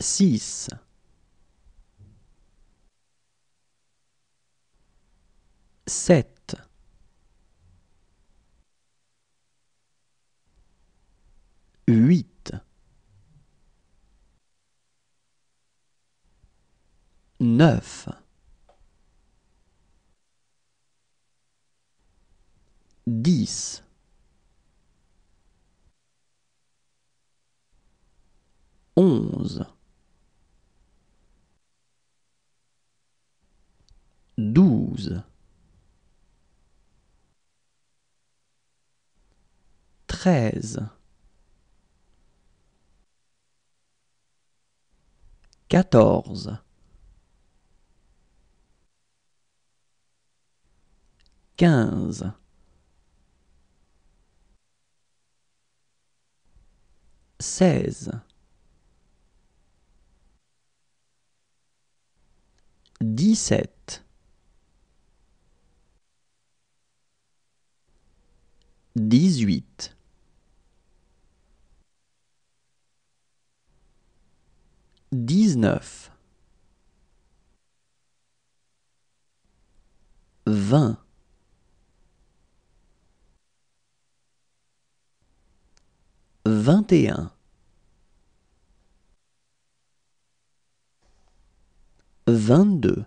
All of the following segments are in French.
6 7 8 9 10 11 12 13 14 15 16 17 18 19 20 21 22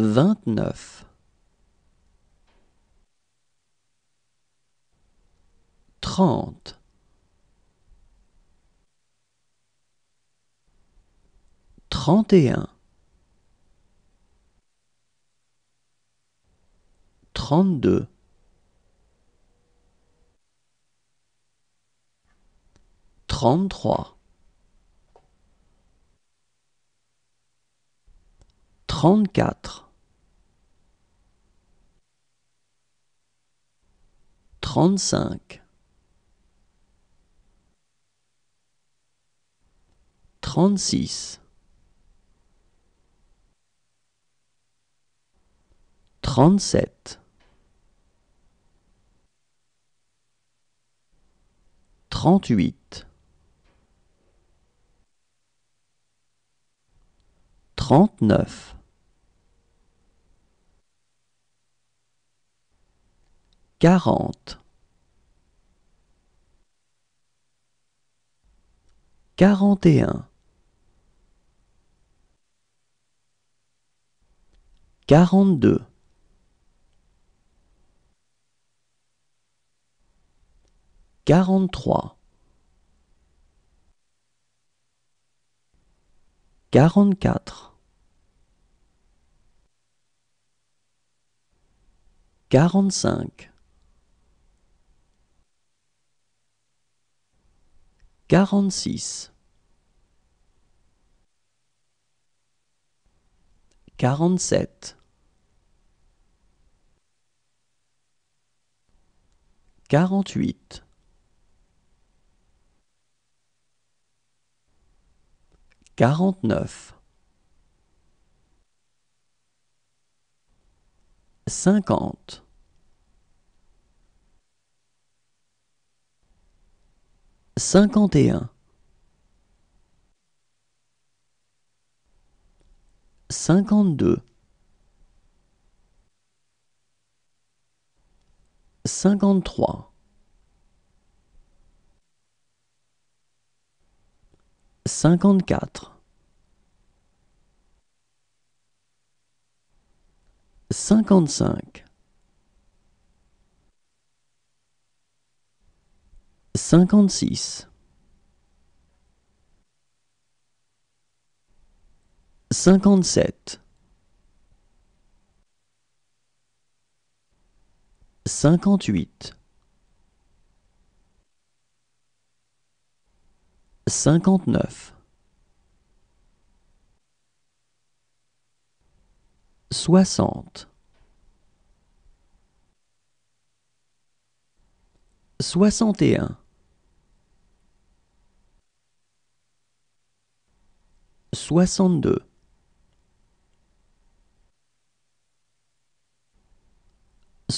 29 30 31 32 33 34 Trente-cinq. Trente-six. Trente-sept. Trente-huit. Trente-neuf. quarante. 41 42 43 44 45 46 47 48 49 50 51 cinquante-deux, cinquante-trois, cinquante-quatre, cinquante-cinq, cinquante-six, 57 58 59 60 61 62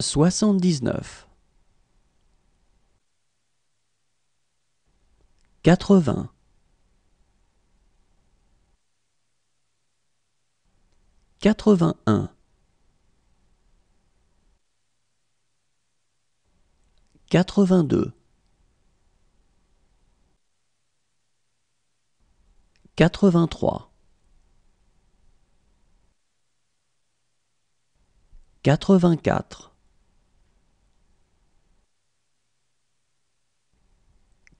soixante-dix-neuf, quatre vingt quatre quatre-vingt-un, quatre-vingt-deux, quatre-vingt-trois, quatre-vingt-quatre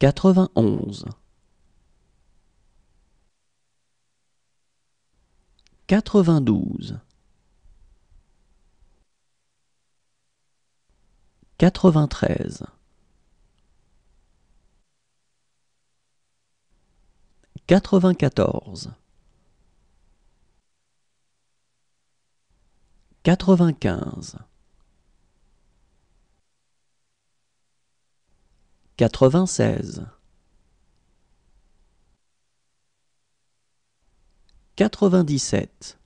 91 92 93 94 95 96 97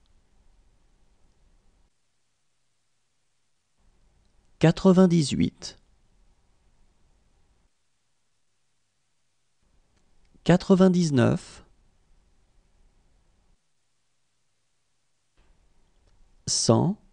98 99 100